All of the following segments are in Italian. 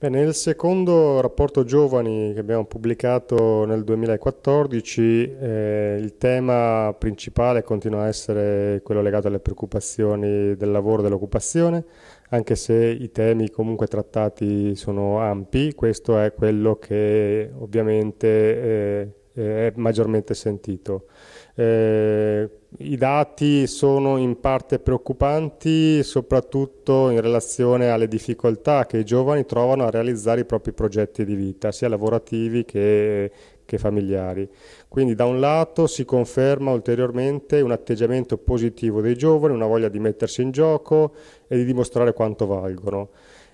Bene, nel secondo rapporto giovani che abbiamo pubblicato nel 2014 eh, il tema principale continua a essere quello legato alle preoccupazioni del lavoro e dell'occupazione, anche se i temi comunque trattati sono ampi, questo è quello che ovviamente eh, eh, è maggiormente sentito. Eh, I dati sono in parte preoccupanti, soprattutto in relazione alle difficoltà che i giovani trovano a realizzare i propri progetti di vita, sia lavorativi che, che familiari. Quindi da un lato si conferma ulteriormente un atteggiamento positivo dei giovani, una voglia di mettersi in gioco e di dimostrare quanto valgono.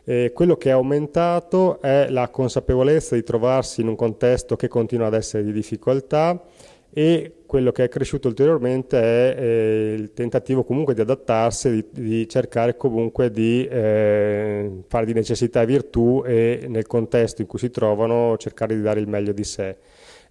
Eh, quello che è aumentato è la consapevolezza di trovarsi in un contesto che continua ad essere di difficoltà e quello che è cresciuto ulteriormente è eh, il tentativo comunque di adattarsi, di, di cercare comunque di eh, fare di necessità virtù e nel contesto in cui si trovano cercare di dare il meglio di sé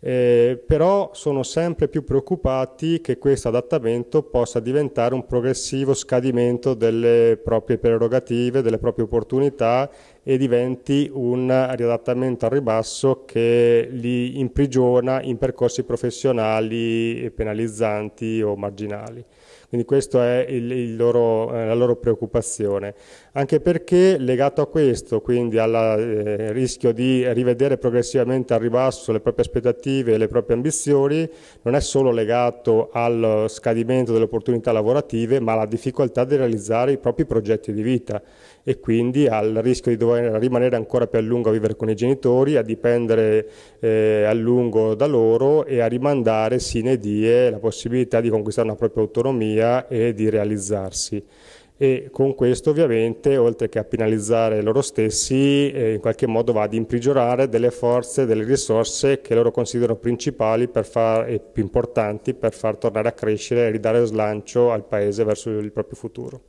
eh, però sono sempre più preoccupati che questo adattamento possa diventare un progressivo scadimento delle proprie prerogative, delle proprie opportunità e diventi un riadattamento al ribasso che li imprigiona in percorsi professionali penalizzanti o marginali. Quindi questa è il, il loro, eh, la loro preoccupazione. Anche perché legato a questo, quindi al eh, rischio di rivedere progressivamente al ribasso le proprie aspettative e le proprie ambizioni, non è solo legato al scadimento delle opportunità lavorative, ma alla difficoltà di realizzare i propri progetti di vita e quindi al rischio di dover rimanere ancora più a lungo a vivere con i genitori, a dipendere eh, a lungo da loro e a rimandare sine die la possibilità di conquistare una propria autonomia e di realizzarsi e con questo ovviamente oltre che a penalizzare loro stessi eh, in qualche modo va ad imprigionare delle forze, delle risorse che loro considerano principali far, e più importanti per far tornare a crescere e ridare slancio al paese verso il proprio futuro.